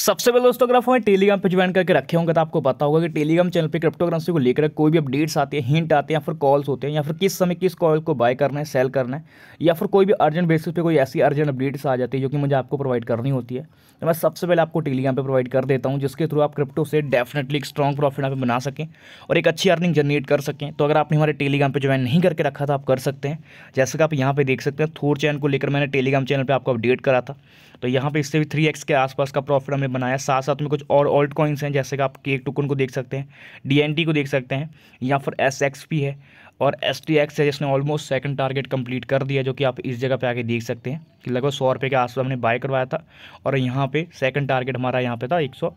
सबसे पहले दोस्तों अगर आप हमें टेलीग्राम पे ज्वाइन करके रखे होंगे तो आपको पता होगा कि टेलीग्राम चैनल पे क्रिप्टो करेंसी को लेकर कोई भी अपडेट्स आते हैं हिंट आते हैं या फिर कॉल्स होते हैं या फिर किस समय किस कॉल को बाय करना है सेल करना है या फिर कोई भी अर्जेंट बेसिस पे कोई ऐसी अर्जेंट अपडेट्स आ जाती है जो कि मुझे आपको प्रोवाइड करनी होती है तो मैं सबसे पहले आपको टेलीग्राम पर प्रोवाइड कर देता हूँ जिसके थ्रू आप क्रिप्टो से डेफिनेटली एक स्ट्रॉन्ग प्रॉफिट आप बना सकें और एक अच्छी अर्निंग जनरेट कर सकें तो अगर आपने हमारे टेलीग्राम पर ज्वाइन नहीं करके रखा था तो आप कर सकते हैं जैसे कि आप यहाँ पर देख सकते हैं थोर चैन को लेकर मैंने टेलीग्राम चैनल पर आपको अपडेट करा था तो यहाँ पे इससे भी थ्री एक्स के आसपास का प्रॉफिट हमने बनाया साथ साथ में कुछ और ऑल्ट कॉइन्स हैं जैसे कि आप केक टुकन को देख सकते हैं डी को देख सकते हैं या फिर एस है और एस है जिसने ऑलमोस्ट सेकंड टारगेट कंप्लीट कर दिया जो कि आप इस जगह पे आके देख सकते हैं कि लगभग सौ रुपये के आसपास हमने बाय करवाया था और यहाँ पे सेकंड टारगेट हमारा यहाँ पे था एक सौ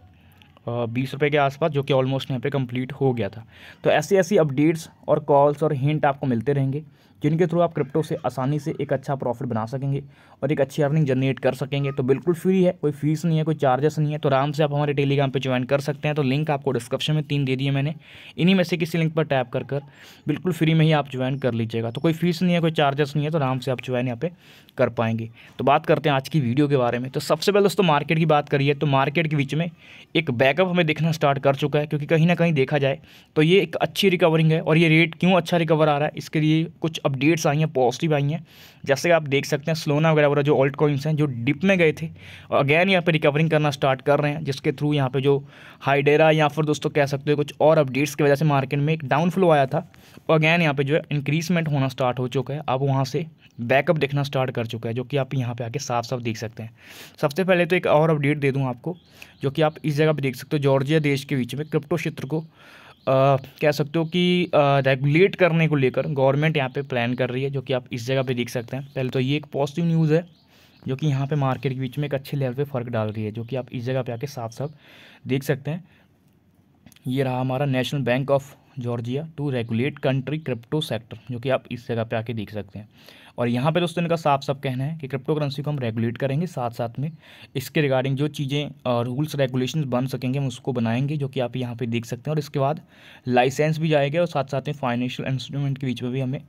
बीस रुपये के आसपास जो कि ऑलमोस्ट यहाँ पे कंप्लीट हो गया था तो ऐसी ऐसी अपडेट्स और कॉल्स और हिंट आपको मिलते रहेंगे जिनके थ्रू आप क्रिप्टो से आसानी से एक अच्छा प्रॉफिट बना सकेंगे और एक अच्छी अर्निंग जनरेट कर सकेंगे तो बिल्कुल फ्री है कोई फीस नहीं है कोई चार्जेस नहीं है तो आराम से आप हमारे टेलीग्राम पर ज्वाइन कर सकते हैं तो लिंक आपको डिस्क्रिप्शन में तीन दे दिए मैंने इन्हीं में से किसी लिंक पर टैप कर कर बिल्कुल फ्री में ही आप ज्वाइन कर लीजिएगा तो कोई फीस नहीं है कोई चार्जेस नहीं है तो आराम से आप ज्वाइन यहाँ पे कर पाएंगे तो बात करते हैं आज की वीडियो के बारे में तो सबसे पहले दोस्तों मार्केट की बात करिए तो मार्केट के बीच में एक बैकअप हमें देखना स्टार्ट कर चुका है क्योंकि कहीं ना कहीं देखा जाए तो ये एक अच्छी रिकवरिंग है और ये रेट क्यों अच्छा रिकवर आ रहा है इसके लिए कुछ अपडेट्स आई हैं पॉजिटिव आई हैं जैसे कि आप देख सकते हैं स्लोना वगैरह वगैरह जो ऑल्ट कॉइन्स हैं जो डिप में गए थे और अगेन यहाँ पे रिकवरिंग करना स्टार्ट कर रहे हैं जिसके थ्रू यहाँ पे जो हाइडेरा या फिर दोस्तों कह सकते हो कुछ और अपडेट्स की वजह से मार्केट में एक डाउनफ्लो आया था और तो अगैन यहाँ पर जो है इंक्रीजमेंट होना स्टार्ट हो चुका है अब वहाँ से बैकअप देखना स्टार्ट कर चुका है जो कि आप यहाँ पर आके साफ साफ देख सकते हैं सबसे पहले तो एक और अपडेट दे दूँ आपको जो कि आप इस जगह पर देख सकते हो जॉर्जिया देश के बीच में क्रिप्टो क्षेत्र को आ, कह सकते हो कि रेगुलेट करने को लेकर गवर्नमेंट यहाँ पे प्लान कर रही है जो कि आप इस जगह पे देख सकते हैं पहले तो ये एक पॉजिटिव न्यूज़ है जो कि यहाँ पे मार्केट के बीच में एक अच्छे लेवल पे फ़र्क डाल रही है जो कि आप इस जगह पे आके साफ साफ देख सकते हैं ये रहा हमारा national bank of Georgia to regulate country crypto sector जो कि आप इस जगह पर आके देख सकते हैं और यहाँ पे दोस्तों इनका साफ साफ कहना है कि क्रिप्टो करेंसी को हम रेगुलेट करेंगे साथ साथ में इसके रिगार्डिंग जो चीज़ें रूल्स रेगुलेशन बन सकेंगे हम उसको बनाएंगे जो कि आप यहाँ पर देख सकते हैं और इसके बाद लाइसेंस भी जाएगा और साथ साथ में फाइनेंशियल इंस्ट्रूमेंट के बीच में भी हमें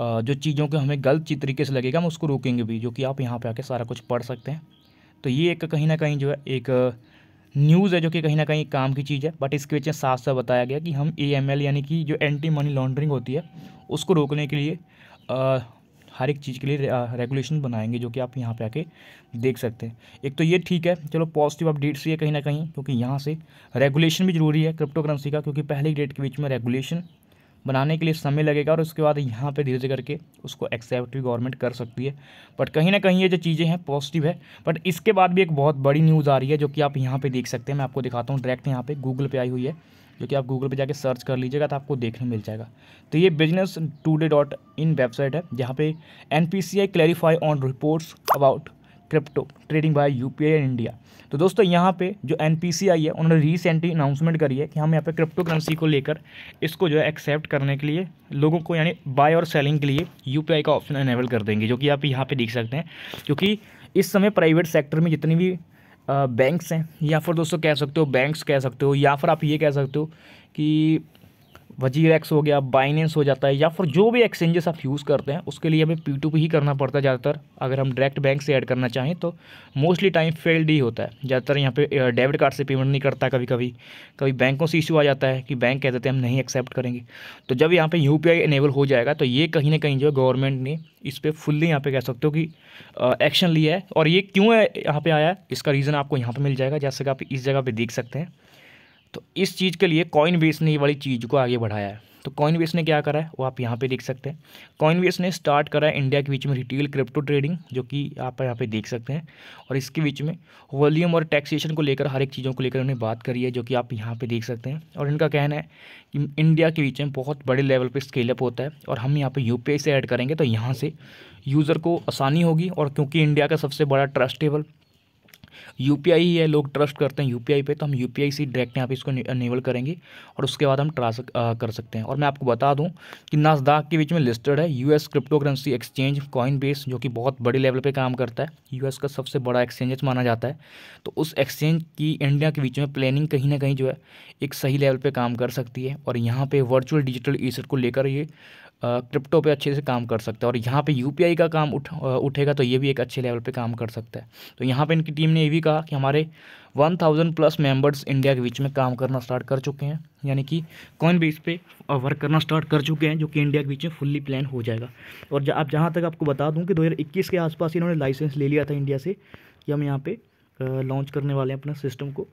जो चीज़ों के हमें गलत तरीके से लगेगा हम उसको रोकेंगे भी जो कि आप यहाँ पर आके सारा कुछ पढ़ सकते हैं तो ये एक कहीं ना कहीं जो है एक न्यूज़ है जो कि कहीं ना कहीं काम की चीज़ है बट इसके बीच में साफ साफ बताया गया कि हम ए यानी कि जो एंटी मनी लॉन्ड्रिंग होती है उसको रोकने के लिए हर एक चीज़ के लिए रेगुलेशन बनाएंगे जो कि आप यहाँ पे आके देख सकते हैं एक तो ये ठीक है चलो पॉजिटिव अपडेट्स ही है कहीं ना कहीं क्योंकि यहाँ से रेगुलेशन भी ज़रूरी है क्रिप्टो करेंसी का क्योंकि पहले डेट के बीच में रेगुलेशन बनाने के लिए समय लगेगा और उसके बाद यहाँ पे धीरे धीरे करके उसको एक्सेप्ट भी गवर्नमेंट कर सकती है बट कहीं ना कहीं ये जो चीज़ें हैं पॉजिटिव है बट इसके बाद भी एक बहुत बड़ी न्यूज़ आ रही है जो कि आप यहाँ पे देख सकते हैं मैं आपको दिखाता हूँ डायरेक्ट यहाँ पे गूगल पे आई हुई है जो कि आप गूगल पे जाके सर्च कर लीजिएगा तो आपको देखने मिल जाएगा तो ये Business Today dot in website है जहाँ पे N P C I clarify on reports about crypto trading by U P I and India तो दोस्तों यहाँ पे जो एन पी सी आई है उन्होंने रिसेंटली अनाउंसमेंट करी है कि हम यहाँ पे क्रिप्टो करेंसी को लेकर इसको जो है एक्सेप्ट करने के लिए लोगों को यानी बाय और सेलिंग के लिए यू पी आई का ऑप्शन एनेबल कर देंगे जो कि आप यहाँ पे देख सकते हैं क्योंकि इस समय प्राइवेट सेक्टर में जितनी भी बैंक्स हैं या फिर दोस्तों कह सकते हो बैंक्स कह सकते हो या फिर आप ये कह सकते हो कि वजीर एक्स हो गया बाइनेंस हो जाता है या फिर जो भी एक्सचेंजेस आप यूज़ करते हैं उसके लिए हमें पी टू पी ही करना पड़ता है ज़्यादातर अगर हम डायरेक्ट बैंक से ऐड करना चाहें तो मोस्टली टाइम फेल्ड ही होता है ज़्यादातर यहाँ पे डेबिट कार्ड से पेमेंट नहीं करता कभी कभी कभी बैंकों से इशू आ जाता है कि बैंक कह देते हैं हम नहीं एक्सेप्ट करेंगे तो जब यहाँ पर यू इनेबल हो जाएगा तो ये कहीं ना कहीं जो गवर्नमेंट ने इस पर फुल्ली यहाँ पर कह सकते हो कि एक्शन लिया है और ये क्यों है यहाँ पर आया इसका रीज़न आपको यहाँ पर मिल जाएगा जैसे कि आप इस जगह पर देख सकते हैं तो इस चीज़ के लिए कॉइन बेस ने ये वाली चीज़ को आगे बढ़ाया है तो कॉइन बेस ने क्या करा है वो आप यहाँ पे देख सकते हैं कॉइन बेस ने स्टार्ट करा है इंडिया के बीच में रिटेल क्रिप्टो ट्रेडिंग जो कि आप यहाँ पे देख सकते हैं और इसके बीच में वॉल्यूम और टैक्सेशन को लेकर हर एक चीज़ों को लेकर उन्होंने बात करी है जो कि आप यहाँ पे देख सकते हैं और इनका कहना है कि इंडिया के बीच में बहुत बड़े लेवल पर स्केलअप होता है और हम यहाँ पर यू से ऐड करेंगे तो यहाँ से यूज़र को आसानी होगी और क्योंकि इंडिया का सबसे बड़ा ट्रस्टेबल यू ही है लोग ट्रस्ट करते हैं यू पे तो हम यू से डायरेक्ट यहाँ पे इसको इनेबल करेंगे और उसके बाद हम ट्रांस कर सकते हैं और मैं आपको बता दूँ कि नाजदाक के बीच में लिस्टेड है US cryptocurrency exchange Coinbase जो कि बहुत बड़े लेवल पर काम करता है यूएस का सबसे बड़ा एक्सचेंज माना जाता है तो उस एक्सचेंज की इंडिया के बीच में प्लानिंग कहीं ना कहीं जो है एक सही लेवल पर काम कर सकती है और यहाँ पर वर्चुअल डिजिटल ईसेट को लेकर ये क्रिप्टो पे अच्छे से काम कर सकता है और यहाँ पे यूपीआई का काम उठ उठेगा तो ये भी एक अच्छे लेवल पे काम कर सकता है तो यहाँ पे इनकी टीम ने ये भी कहा कि हमारे 1000 प्लस मेंबर्स इंडिया के बीच में काम करना स्टार्ट कर चुके हैं यानी कि कॉइन बेस पे वर्क करना स्टार्ट कर चुके हैं जो कि इंडिया के बीच में फुल्ली प्लान हो जाएगा और जा, आप जहाँ तक आपको बता दूँ कि दो के आसपास इन्होंने लाइसेंस ले लिया था इंडिया से कि हम यहाँ पर लॉन्च करने वाले हैं अपना सिस्टम को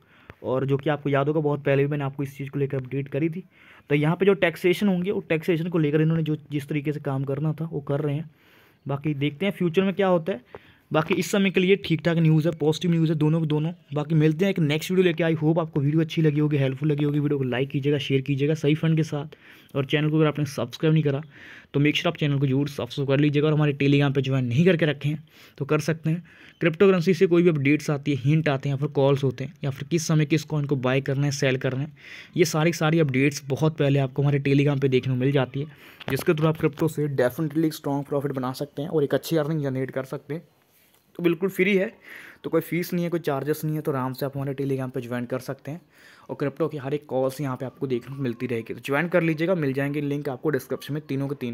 और जो कि आपको याद होगा बहुत पहले भी मैंने आपको इस चीज़ को लेकर अपडेट करी थी तो यहाँ पे जो टैक्सेशन होंगे वो टैक्सेशन को लेकर इन्होंने जो जिस तरीके से काम करना था वो कर रहे हैं बाकी देखते हैं फ्यूचर में क्या होता है बाकी इस समय के लिए ठीक ठाक न्यूज़ है पॉजिटिव न्यूज़ है दोनों के दोनों बाकी मिलते हैं एक नेक्स्ट वीडियो लेके आई होप आपको वीडियो अच्छी लगी होगी हेल्पफुल लगी होगी वीडियो को लाइक कीजिएगा शेयर कीजिएगा सही फंड के साथ और चैनल को अगर आपने सब्सक्राइब नहीं करा तो मेक श्योर आप चैनल को जरूर सब्सक्राइब कर लीजिएगा और हमारे टेलीग्राम पर ज्वाइन नहीं करके रखें तो कर सकते हैं क्रिप्टो करेंसी से कोई भी अपडेट्स आती है हिंट आते हैं या फिर कॉल्स होते हैं या फिर किस समय किस कॉइन को बाय करना है सेल करना है ये सारी सारी अपडेट्स बहुत पहले आपको हमारे टेलीग्राम पर देखने को मिल जाती है जिसके थ्रू आप क्रिप्टो से डेफिनेटली स्ट्रॉन्ग प्रॉफिट बना सकते हैं और एक अच्छी अर्निंग जनरेट कर सकते हैं तो बिल्कुल फ्री है तो कोई फीस नहीं है कोई चार्जेस नहीं है तो आराम से आप हमारे टेलीग्राम पर ज्वाइन कर सकते हैं और क्रिप्टो की हर एक कॉल्स यहाँ पे आपको देखने को मिलती रहेगी तो ज्वाइन कर लीजिएगा मिल जाएंगे लिंक आपको डिस्क्रिप्शन में तीनों के तीनों